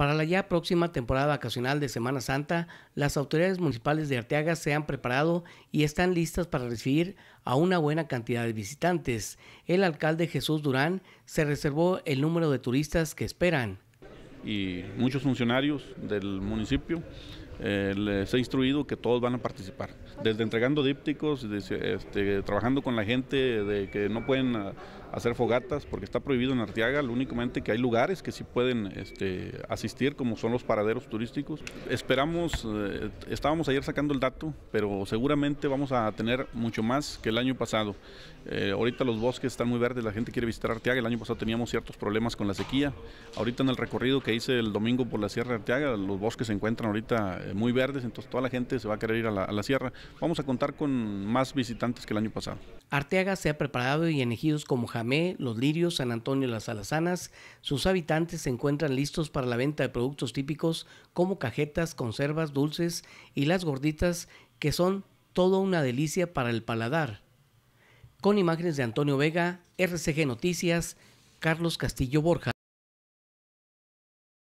Para la ya próxima temporada vacacional de Semana Santa, las autoridades municipales de Arteaga se han preparado y están listas para recibir a una buena cantidad de visitantes. El alcalde Jesús Durán se reservó el número de turistas que esperan. Y muchos funcionarios del municipio eh, les he instruido que todos van a participar, desde entregando dípticos, este, trabajando con la gente de que no pueden ah, hacer fogatas porque está prohibido en Arteaga, lo únicamente que hay lugares que sí pueden este, asistir como son los paraderos turísticos. Esperamos, eh, estábamos ayer sacando el dato, pero seguramente vamos a tener mucho más que el año pasado. Eh, ahorita los bosques están muy verdes, la gente quiere visitar Arteaga, el año pasado teníamos ciertos problemas con la sequía, ahorita en el recorrido que hice el domingo por la Sierra de Arteaga, los bosques se encuentran ahorita eh, muy verdes, entonces toda la gente se va a querer ir a la, sierra. Vamos a contar con más visitantes que el año pasado. Arteaga se ha preparado y en como Jamé, Los Lirios, San Antonio y Las Salazanas, sus habitantes se encuentran listos para la venta de productos típicos como cajetas, conservas, dulces y las gorditas que son toda una delicia para el paladar. Con imágenes de Antonio Vega, RCG Noticias, Carlos Castillo Borja.